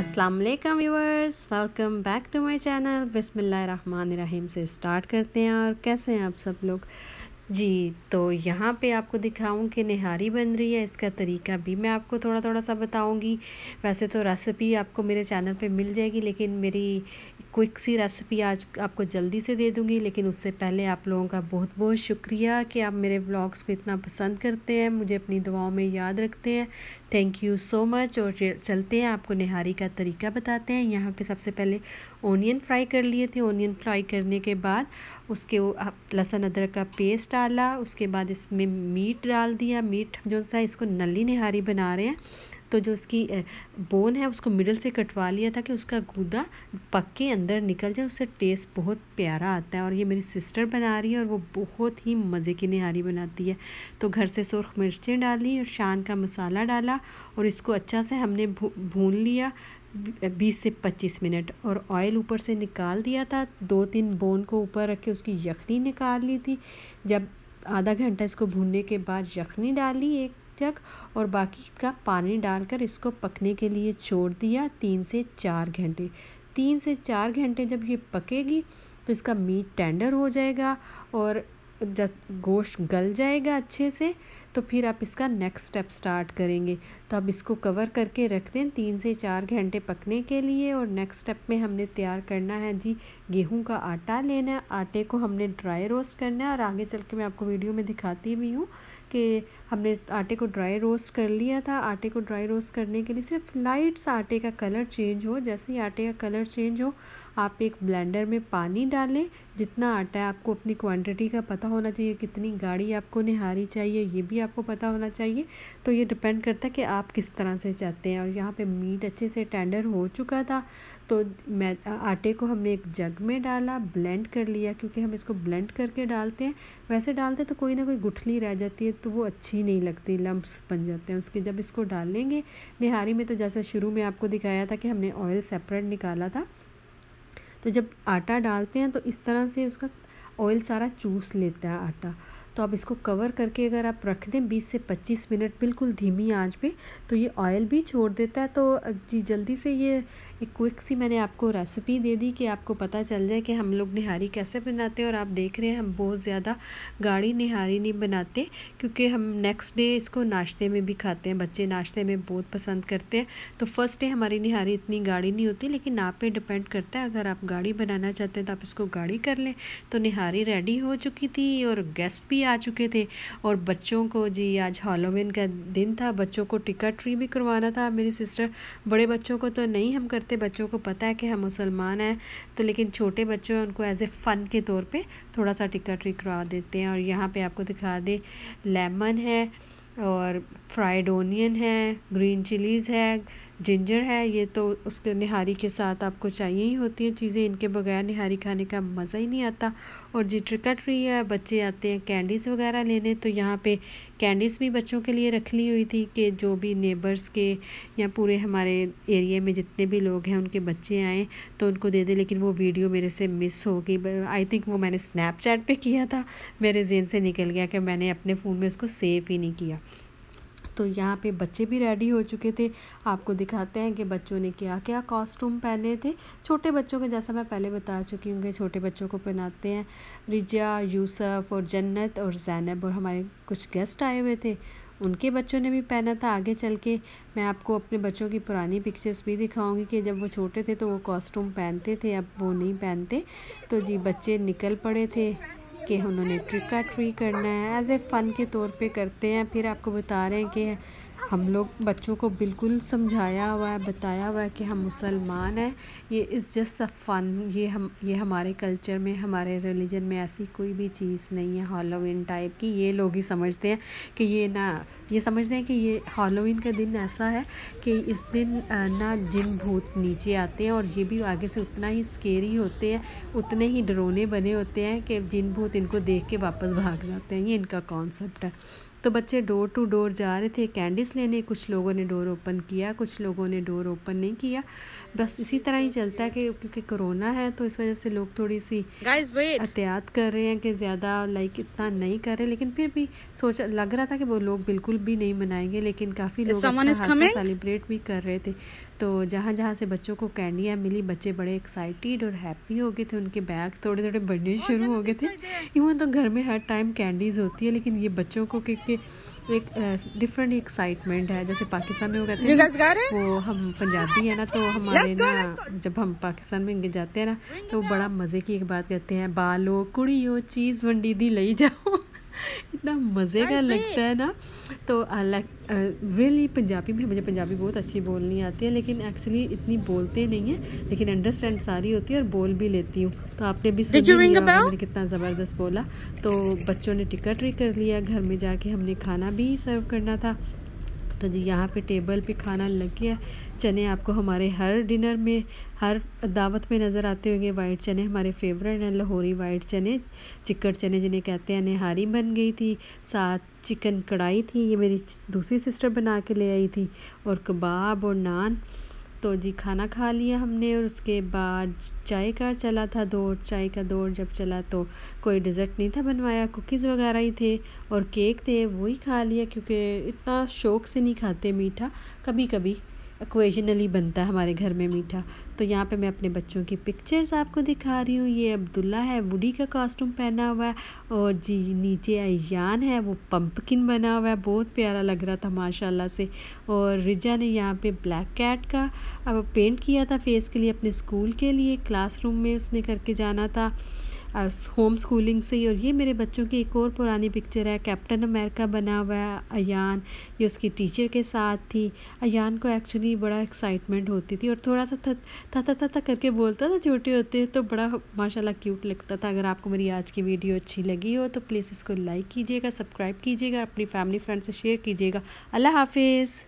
Aslam viewers welcome back to my channel Rahim से start करते हैं और कैसे हैं आप सब लोग जी तो यहाँ पे आपको दिखाऊं कि निहारी बन रही है इसका तरीका भी मैं आपको थोड़ा थोड़ा सा बताऊंगी वैसे तो रेसिपी आपको मेरे चैनल पे मिल जाएगी लेकिन मेरी क्विक सी रेसिपी आज आपको जल्दी से दे दूंगी लेकिन उससे पहले आप लोगों का बहुत बहुत शुक्रिया कि आप मेरे ब्लॉग्स को इतना पसंद करते हैं मुझे अपनी दुआओं में याद रखते हैं थैंक यू सो मच और चलते हैं आपको निहारी का तरीका बताते हैं यहाँ पे सबसे पहले ओनियन फ्राई कर लिए थे ओनियन फ्राई करने के बाद उसके लहसुन अदरक का पेस्ट डाला उसके बाद इसमें मीट डाल दिया मीट जो सा इसको नली निहारी बना रहे हैं तो जो उसकी बोन है उसको मिडल से कटवा लिया था कि उसका गूदा पक के अंदर निकल जाए उससे टेस्ट बहुत प्यारा आता है और ये मेरी सिस्टर बना रही है और वो बहुत ही मज़े की निहारी बनाती है तो घर से सुरख मिर्चें डाली और शान का मसाला डाला और इसको अच्छा से हमने भून लिया बीस से पच्चीस मिनट और ऑयल ऊपर से निकाल दिया था दो तीन बोन को ऊपर रख के उसकी यखनी निकाल ली थी जब आधा घंटा इसको भूनने के बाद यखनी डाली एक तक और बाकी का पानी डालकर इसको पकने के लिए छोड़ दिया तीन से चार घंटे तीन से चार घंटे जब ये पकेगी तो इसका मीट टेंडर हो जाएगा और जब गोश्त गल जाएगा अच्छे से तो फिर आप इसका नेक्स्ट स्टेप स्टार्ट करेंगे तो अब इसको कवर करके रख दें तीन से चार घंटे पकने के लिए और नेक्स्ट स्टेप में हमने तैयार करना है जी गेहूं का आटा लेना है आटे को हमने ड्राई रोस्ट करना है और आगे चल के मैं आपको वीडियो में दिखाती भी हूँ कि हमने आटे को ड्राई रोस्ट कर लिया था आटे को ड्राई रोस्ट करने के लिए सिर्फ लाइट सा आटे का कलर चेंज हो जैसे ही आटे का कलर चेंज हो आप एक ब्लेंडर में पानी डालें जितना आटा है आपको अपनी क्वांटिटी का पता होना चाहिए कितनी गाड़ी आपको निहारी चाहिए ये भी ये आपको पता होना चाहिए तो ये डिपेंड करता है कि आप किस तरह से चाहते हैं और यहाँ पे मीट अच्छे से टेंडर हो चुका था तो मैं आटे को हमने एक जग में डाला ब्लेंड कर लिया क्योंकि हम इसको ब्लेंड करके डालते हैं वैसे डालते हैं तो कोई ना कोई गुठली रह जाती है तो वो अच्छी नहीं लगती लम्ब्स बन जाते हैं उसके जब इसको डालेंगे निहारी में तो जैसा शुरू में आपको दिखाया था कि हमने ऑयल सेपरेट निकाला था तो जब आटा डालते हैं तो इस तरह से उसका ऑयल सारा चूस लेता है आटा तो आप इसको कवर करके अगर आप रख दें 20 से 25 मिनट बिल्कुल धीमी आंच पे तो ये ऑयल भी छोड़ देता है तो जी जल्दी से ये एक क्विक सी मैंने आपको रेसिपी दे दी कि आपको पता चल जाए कि हम लोग निहारी कैसे बनाते हैं और आप देख रहे हैं हम बहुत ज़्यादा गाढ़ी निहारी नहीं बनाते क्योंकि हम नेक्स्ट डे इसको नाश्ते में भी खाते हैं बच्चे नाश्ते में बहुत पसंद करते हैं तो फर्स्ट डे हमारी निहारी इतनी गाढ़ी नहीं होती लेकिन आप पे डिपेंड करता है अगर आप गाढ़ी बनाना चाहते हैं तो आप इसको गाढ़ी कर लें तो निहारी रेडी हो चुकी थी और गेस्ट भी भी आ चुके थे और बच्चों को जी आज हॉलोविन का दिन था बच्चों को टिकट फ्री भी करवाना था मेरी सिस्टर बड़े बच्चों को तो नहीं हम करते बच्चों को पता है कि हम मुसलमान हैं तो लेकिन छोटे बच्चों उनको एज ए फ़न के तौर पर थोड़ा सा टिकट फ्री करवा देते हैं और यहाँ पर आपको दिखा दें लेमन है और फ्राइड ओनियन है ग्रीन चिलीज़ है जिंजर है ये तो उसके निहारी के साथ आपको चाहिए ही होती हैं चीज़ें इनके बगैर निहारी खाने का मज़ा ही नहीं आता और जी ट्रिकट रही है बच्चे आते हैं कैंडीज़ वगैरह लेने तो यहाँ पे कैंडीज़ भी बच्चों के लिए रख ली हुई थी कि जो भी नेबर्स के या पूरे हमारे एरिया में जितने भी लोग हैं उनके बच्चे आएँ तो उनको दे दें लेकिन वो वीडियो मेरे से मिस हो गई आई थिंक वो मैंने स्नैपचैट पर किया था मेरे जेन से निकल गया कि मैंने अपने फ़ोन में उसको सेव ही नहीं किया तो यहाँ पे बच्चे भी रेडी हो चुके थे आपको दिखाते हैं कि बच्चों ने क्या क्या कॉस्ट्यूम पहने थे छोटे बच्चों के जैसा मैं पहले बता चुकी हूँ कि छोटे बच्चों को पहनाते हैं रिजा यूसफ और जन्नत और जैनब और हमारे कुछ गेस्ट आए हुए थे उनके बच्चों ने भी पहना था आगे चल के मैं आपको अपने बच्चों की पुरानी पिक्चर्स भी दिखाऊंगी कि जब वो छोटे थे तो वो कॉस्ट्यूम पहनते थे अब वो नहीं पहनते तो जी बच्चे निकल पड़े थे कि उन्होंने ट्रिक का ट्री करना है एज ए फ़न के तौर पे करते हैं फिर आपको बता रहे हैं कि हम लोग बच्चों को बिल्कुल समझाया हुआ है बताया हुआ है कि हम मुसलमान हैं ये इज़ जस्ट अ फन ये हम ये हमारे कल्चर में हमारे रिलीजन में ऐसी कोई भी चीज़ नहीं है हॉलोविन टाइप की ये लोग ही समझते हैं कि ये ना ये समझते हैं कि ये हॉलोविन का दिन ऐसा है कि इस दिन ना जिन भूत नीचे आते हैं और ये भी आगे से उतना ही स्केरी होते हैं उतने ही डरोने बने होते हैं कि जिन भूत इनको देख के वापस भाग जाते हैं ये इनका कॉन्सेप्ट है तो बच्चे डोर टू डोर जा रहे थे कैंडीज लेने कुछ लोगों ने डोर ओपन किया कुछ लोगों ने डोर ओपन नहीं किया बस इसी तरह ही चलता है कि क्योंकि कोरोना है तो इस वजह से लोग थोड़ी सी एहतियात कर रहे हैं कि ज़्यादा लाइक इतना नहीं कर रहे लेकिन फिर भी सोचा लग रहा था कि वो लोग बिल्कुल भी नहीं मनाएंगे लेकिन काफ़ी लोग अच्छा सेलिब्रेट भी कर रहे थे तो जहाँ जहाँ से बच्चों को कैंडियाँ मिली बच्चे बड़े एक्साइटेड और हैप्पी हो गए थे उनके बैग थोड़े थोड़े बढ़ने शुरू हो गए थे इवन तो घर में हर टाइम कैंडीज़ होती है लेकिन ये बच्चों को के, के एक डिफरेंट एक्साइटमेंट है जैसे पाकिस्तान में वो कहते हैं वो हम पंजाबी है ना तो हमारे ना जब हम पाकिस्तान में जाते हैं ना तो बड़ा मज़े की एक बात कहते हैं बालो हो चीज़ वंडी दी ले जाओ इतना मज़े का लगता है ना तो रियली uh, uh, पंजाबी में मुझे पंजाबी बहुत अच्छी बोलनी आती है लेकिन एक्चुअली इतनी बोलते नहीं है लेकिन अंडरस्टैंड सारी होती है और बोल भी लेती हूँ तो आपने भी सुन मैंने कितना ज़बरदस्त बोला तो बच्चों ने टिकट भी कर लिया घर में जाके हमने खाना भी सर्व करना था तो जी यहाँ पे टेबल पे खाना लग गया चने आपको हमारे हर डिनर में हर दावत में नज़र आते होंगे वाइट चने हमारे फेवरेट हैं लाहौरी वाइट चने चिकड़ चने जिन्हें कहते हैं नहारी बन गई थी साथ चिकन कढ़ाई थी ये मेरी दूसरी सिस्टर बना के ले आई थी और कबाब और नान तो जी खाना खा लिया हमने और उसके बाद चाय का चला था दौर चाय का दौर जब चला तो कोई डिज़र्ट नहीं था बनवाया कुकीज़ वगैरह ही थे और केक थे वही खा लिया क्योंकि इतना शौक़ से नहीं खाते मीठा कभी कभी ओकेजनली बनता है हमारे घर में मीठा तो यहाँ पे मैं अपने बच्चों की पिक्चर्स आपको दिखा रही हूँ ये अब्दुल्ला है वुडी का कॉस्ट्यूम पहना हुआ है और जी नीचे अयान है वो पम्पकिन बना हुआ है बहुत प्यारा लग रहा था माशाल्लाह से और रिजा ने यहाँ पे ब्लैक कैट का अब पेंट किया था फेस के लिए अपने स्कूल के लिए क्लास में उसने करके जाना था होम स्कूलिंग से ही और ये मेरे बच्चों की एक और पुरानी पिक्चर है कैप्टन अमेरिका बना हुआ है अयान ये उसकी टीचर के साथ थी अयान को एक्चुअली बड़ा एक्साइटमेंट होती थी और थोड़ा सा था था था करके बोलता था छोटे होते तो बड़ा माशाल्लाह क्यूट लगता था अगर आपको मेरी आज की वीडियो अच्छी लगी हो तो प्लीज़ इसको लाइक कीजिएगा सब्सक्राइब कीजिएगा अपनी फैमिली फ्रेंड से शेयर कीजिएगा अल्लाह हाफिज़